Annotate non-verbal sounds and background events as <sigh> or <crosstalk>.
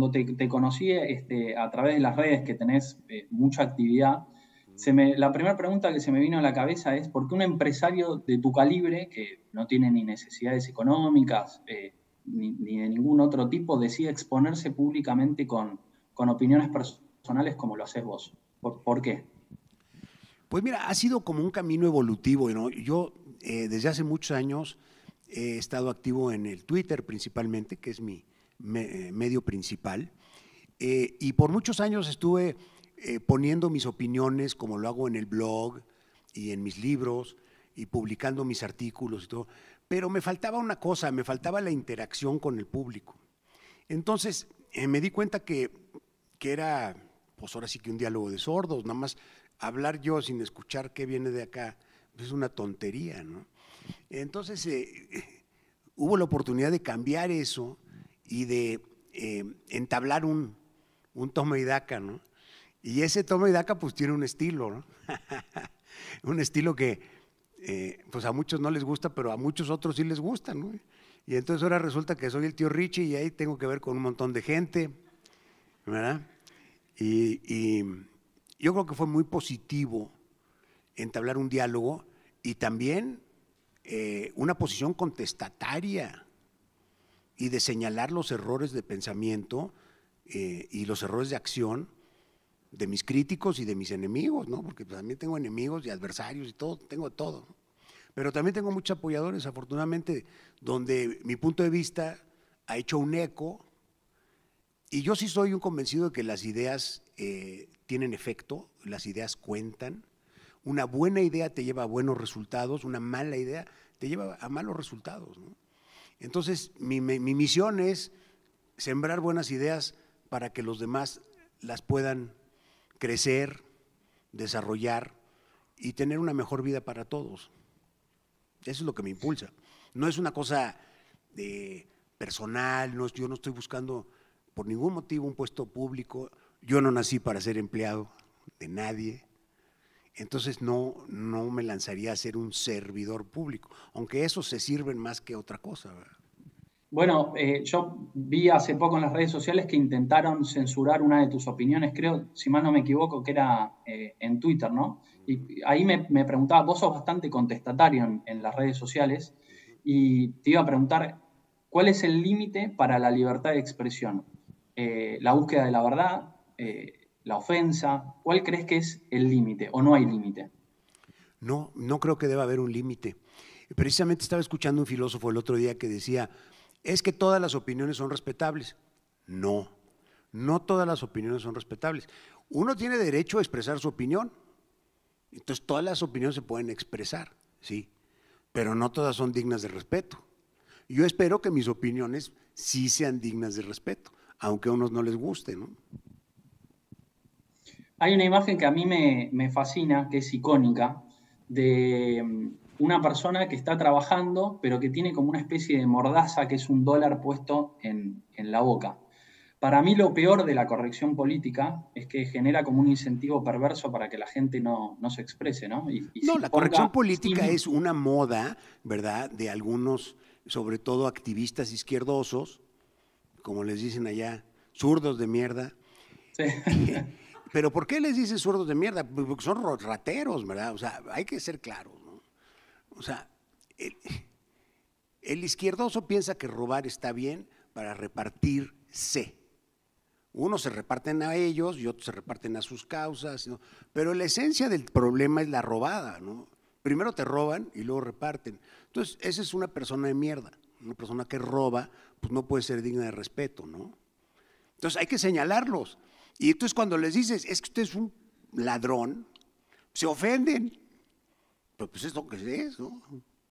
cuando te, conocí este, a través de las redes que tenés eh, mucha actividad, la primera pregunta que se me vino a la cabeza es, ¿por qué un empresario de tu calibre, que no tiene ni necesidades económicas eh, ni, de ningún otro tipo, decide exponerse públicamente con, opiniones personales como lo haces vos? ¿Por, qué? Pues mira, ha sido como un camino evolutivo. Yo eh, desde hace muchos años he estado activo en el Twitter principalmente, que es mi, eh, medio principal. Eh, y por muchos años estuve eh, poniendo mis opiniones, como lo hago en el blog y en mis libros, y publicando mis artículos y todo. Pero me faltaba una cosa, me faltaba la interacción con el público. Entonces me di cuenta que, que era, pues ahora sí que un diálogo de sordos, nada más hablar yo sin escuchar qué viene de acá, pues, es una tontería, ¿no? Entonces hubo la oportunidad de cambiar eso y de eh, entablar un, un toma y daca, ¿no? Y ese toma y daca pues tiene un estilo, ¿no? <laughs> un estilo que eh, pues a muchos no les gusta, pero a muchos otros sí les gusta, Y entonces ahora resulta que soy el tío Richie y ahí tengo que ver con un montón de gente, Y, yo creo que fue muy positivo entablar un diálogo y también eh, una posición contestataria y de señalar los errores de pensamiento eh, y los errores de acción de mis críticos y de mis enemigos, ¿no? Porque pues, también tengo enemigos y adversarios y todo, tengo todo. Pero también tengo muchos apoyadores, afortunadamente, donde mi punto de vista ha hecho un eco. Y yo sí soy un convencido de que las ideas eh, tienen efecto, las ideas cuentan. Una buena idea te lleva a buenos resultados, una mala idea te lleva a malos resultados, ¿no? Entonces, mi, misión es sembrar buenas ideas para que los demás las puedan crecer, desarrollar y tener una mejor vida para todos. Eso es lo que me impulsa. No es una cosa de personal, yo no estoy buscando por ningún motivo un puesto público, yo no nací para ser empleado de nadie, entonces no, no me lanzaría a ser un servidor público, aunque eso se sirven más que otra cosa. Bueno, eh, yo vi hace poco en las redes sociales que intentaron censurar una de tus opiniones, creo, si mal no me equivoco, que era eh, en Twitter, ¿no? Y ahí me, preguntaba, vos sos bastante contestatario en, las redes sociales, y te iba a preguntar, ¿cuál es el límite para la libertad de expresión? Eh, ¿La búsqueda de la verdad? la ofensa? ¿Cuál crees que es el límite o no hay límite? No, no creo que deba haber un límite. Precisamente estaba escuchando un filósofo el otro día que decía, es que todas las opiniones son respetables. No, no todas las opiniones son respetables. Uno tiene derecho a expresar su opinión. Entonces todas las opiniones se pueden expresar, sí, pero no todas son dignas de respeto. Yo espero que mis opiniones sí sean dignas de respeto, aunque a unos no les guste, ¿no? Hay una imagen que a mí me, fascina, que es icónica, de mm, una persona que está trabajando, pero que tiene como una especie de mordaza, que es un dólar puesto en, la boca. Para mí lo peor de la corrección política es que genera como un incentivo perverso para que la gente no, se exprese, ¿no? no, la corrección política es una moda, ¿verdad?, de algunos, sobre todo activistas izquierdosos, como les dicen allá, zurdos de mierda. Sí. Pero ¿por qué les dices sordos de mierda? Pues, porque son rateros, ¿verdad? O sea, hay que ser claros, ¿no? O sea, el, izquierdoso piensa que robar está bien para repartirse. Unos se reparten a ellos y otros se reparten a sus causas, pero la esencia del problema es la robada, ¿no? Primero te roban y luego reparten. Entonces, esa es una persona de mierda. Una persona que roba, pues no puede ser digna de respeto, ¿no? Entonces, hay que señalarlos. Y entonces cuando les dices, es que usted es un ladrón, se ofenden. Pero pues es lo que es, ¿no?